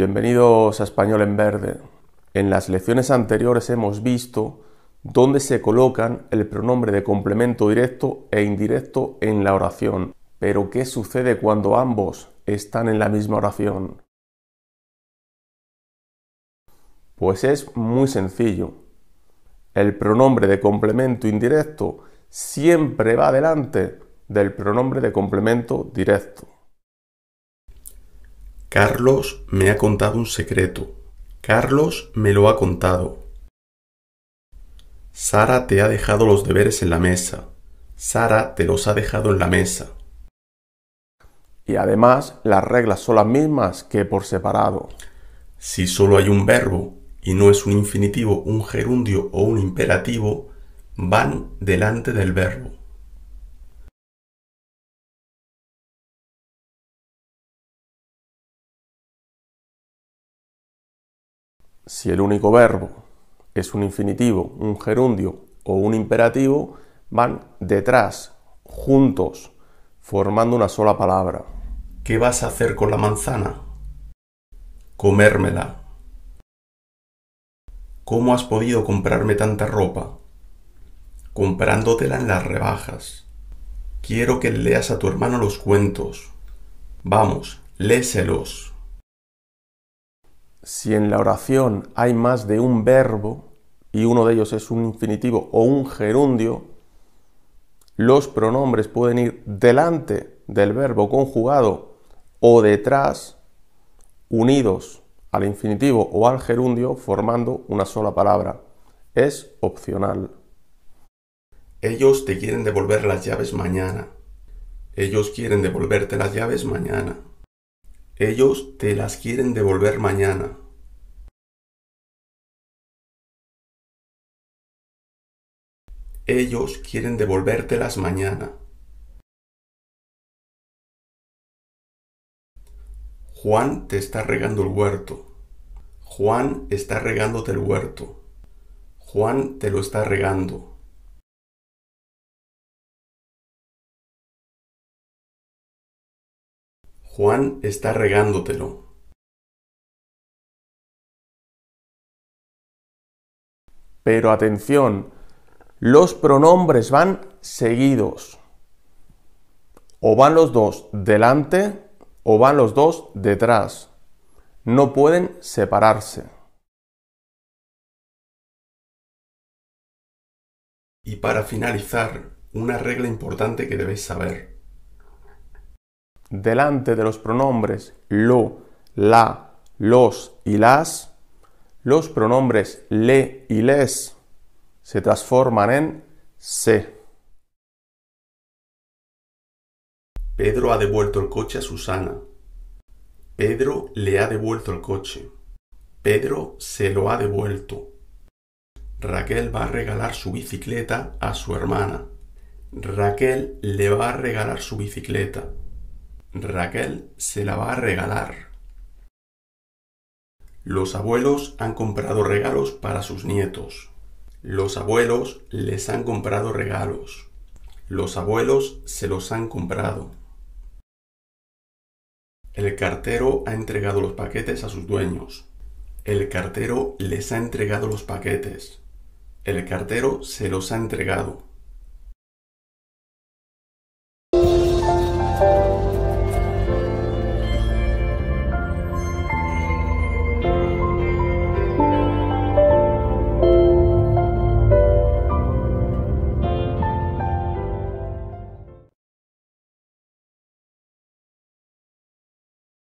Bienvenidos a Español en Verde. En las lecciones anteriores hemos visto dónde se colocan el pronombre de complemento directo e indirecto en la oración. Pero ¿qué sucede cuando ambos están en la misma oración? Pues es muy sencillo. El pronombre de complemento indirecto siempre va delante del pronombre de complemento directo. Carlos me ha contado un secreto. Carlos me lo ha contado. Sara te ha dejado los deberes en la mesa. Sara te los ha dejado en la mesa. Y además las reglas son las mismas que por separado. Si solo hay un verbo y no es un infinitivo, un gerundio o un imperativo, van delante del verbo. si el único verbo es un infinitivo, un gerundio o un imperativo, van detrás, juntos, formando una sola palabra. ¿Qué vas a hacer con la manzana? Comérmela. ¿Cómo has podido comprarme tanta ropa? Comprándotela en las rebajas. Quiero que leas a tu hermano los cuentos. Vamos, léselos si en la oración hay más de un verbo y uno de ellos es un infinitivo o un gerundio, los pronombres pueden ir delante del verbo conjugado o detrás, unidos al infinitivo o al gerundio, formando una sola palabra. Es opcional. Ellos te quieren devolver las llaves mañana. Ellos quieren devolverte las llaves mañana. Ellos te las quieren devolver mañana. Ellos quieren devolvértelas mañana. Juan te está regando el huerto. Juan está regándote el huerto. Juan te lo está regando. Juan está regándotelo. Pero atención, los pronombres van seguidos. O van los dos delante o van los dos detrás. No pueden separarse. Y para finalizar, una regla importante que debéis saber delante de los pronombres lo, la, los y las, los pronombres le y les se transforman en se. Pedro ha devuelto el coche a Susana. Pedro le ha devuelto el coche. Pedro se lo ha devuelto. Raquel va a regalar su bicicleta a su hermana. Raquel le va a regalar su bicicleta. Raquel se la va a regalar. Los abuelos han comprado regalos para sus nietos. Los abuelos les han comprado regalos. Los abuelos se los han comprado. El cartero ha entregado los paquetes a sus dueños. El cartero les ha entregado los paquetes. El cartero se los ha entregado.